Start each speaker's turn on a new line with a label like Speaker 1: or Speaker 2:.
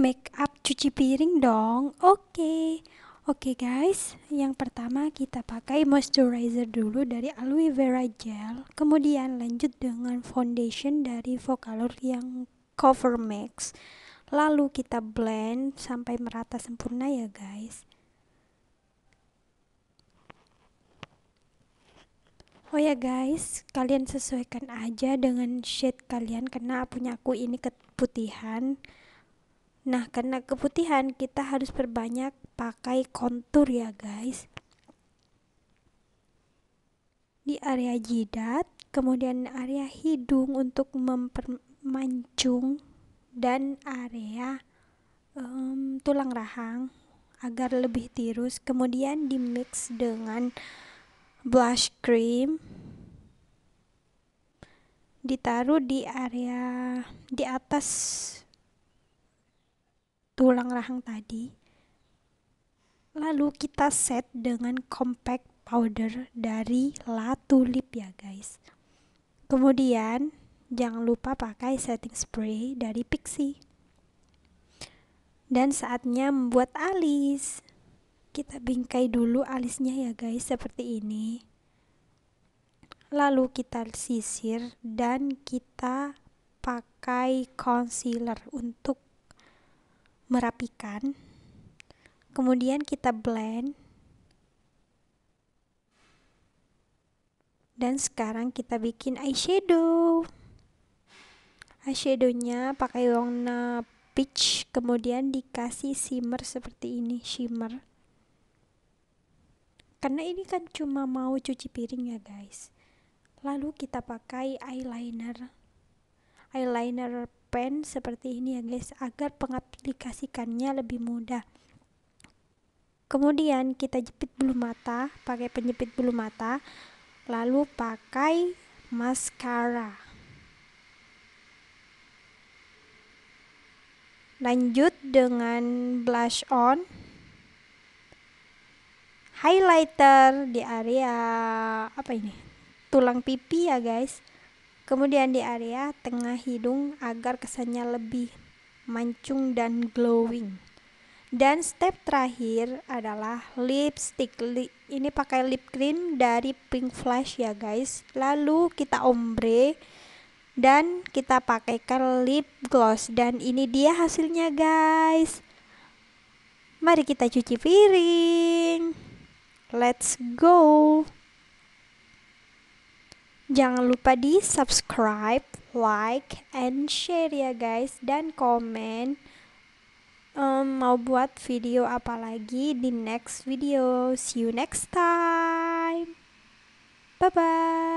Speaker 1: make up cuci piring dong. Oke. Okay. Oke okay guys, yang pertama kita pakai moisturizer dulu dari aloe vera gel, kemudian lanjut dengan foundation dari Vocaloid yang Cover Max. Lalu kita blend sampai merata sempurna ya guys. Oh ya guys, kalian sesuaikan aja dengan shade kalian karena punya aku ini keputihan. Nah, karena keputihan kita harus perbanyak pakai kontur ya, guys. Di area jidat, kemudian area hidung untuk mempermancung dan area um, tulang rahang agar lebih tirus kemudian di mix dengan blush cream ditaruh di area di atas tulang rahang tadi. Lalu kita set dengan compact powder dari La Tulip ya guys. Kemudian jangan lupa pakai setting spray dari Pixie. Dan saatnya membuat alis. Kita bingkai dulu alisnya ya guys seperti ini. Lalu kita sisir dan kita pakai concealer untuk merapikan kemudian kita blend dan sekarang kita bikin eyeshadow eyeshadownya pakai warna peach kemudian dikasih shimmer seperti ini shimmer karena ini kan cuma mau cuci piring ya guys lalu kita pakai eyeliner eyeliner pen seperti ini ya guys agar pengaplikasikannya lebih mudah kemudian kita jepit bulu mata pakai penjepit bulu mata lalu pakai mascara lanjut dengan blush on highlighter di area apa ini tulang pipi ya guys Kemudian di area tengah hidung agar kesannya lebih mancung dan glowing. Dan step terakhir adalah lipstick. Ini pakai lip cream dari Pink Flash ya guys. Lalu kita ombre dan kita pakaikan lip gloss dan ini dia hasilnya guys. Mari kita cuci piring. Let's go. Jangan lupa di subscribe, like, and share ya guys dan komen um, mau buat video apa lagi di next video. See you next time. Bye bye.